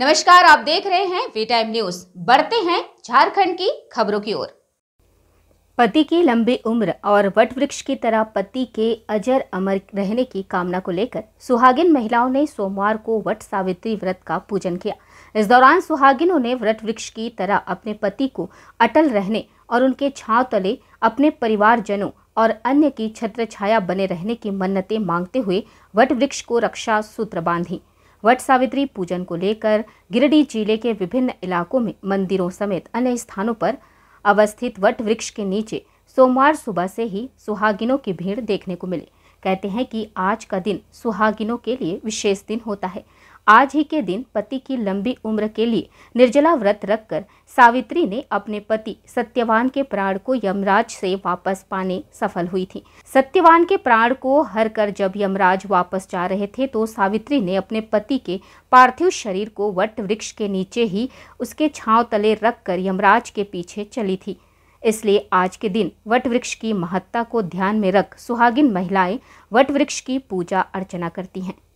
नमस्कार आप देख रहे हैं वी टाइम न्यूज बढ़ते हैं झारखंड की खबरों की ओर पति की लंबी उम्र और वट वृक्ष की तरह पति के अजर अमर रहने की कामना को लेकर सुहागिन महिलाओं ने सोमवार को वट सावित्री व्रत का पूजन किया इस दौरान सुहागिनों ने व्रत वृक्ष की तरह अपने पति को अटल रहने और उनके छाव तले अपने परिवारजनों और अन्य की छत्र छाया बने रहने की मन्नतें मांगते हुए वट वृक्ष को रक्षा सूत्र बांधी वट सावित्री पूजन को लेकर गिरिडीह जिले के विभिन्न इलाकों में मंदिरों समेत अन्य स्थानों पर अवस्थित वट वृक्ष के नीचे सोमवार सुबह से ही सुहागिनों की भीड़ देखने को मिली कहते हैं कि आज का दिन सुहागिनों के लिए विशेष दिन होता है आज ही के दिन पति की लंबी उम्र के लिए निर्जला व्रत रखकर सावित्री ने अपने पति सत्यवान के प्राण को यमराज से वापस पाने सफल हुई थी सत्यवान के प्राण को हर कर जब यमराज वापस जा रहे थे तो सावित्री ने अपने पति के पार्थिव शरीर को वट वृक्ष के नीचे ही उसके छाव तले रखकर यमराज के पीछे चली थी इसलिए आज के दिन वट वृक्ष की महत्ता को ध्यान में रख सुहागिन महिलाएं वट वृक्ष की पूजा अर्चना करती हैं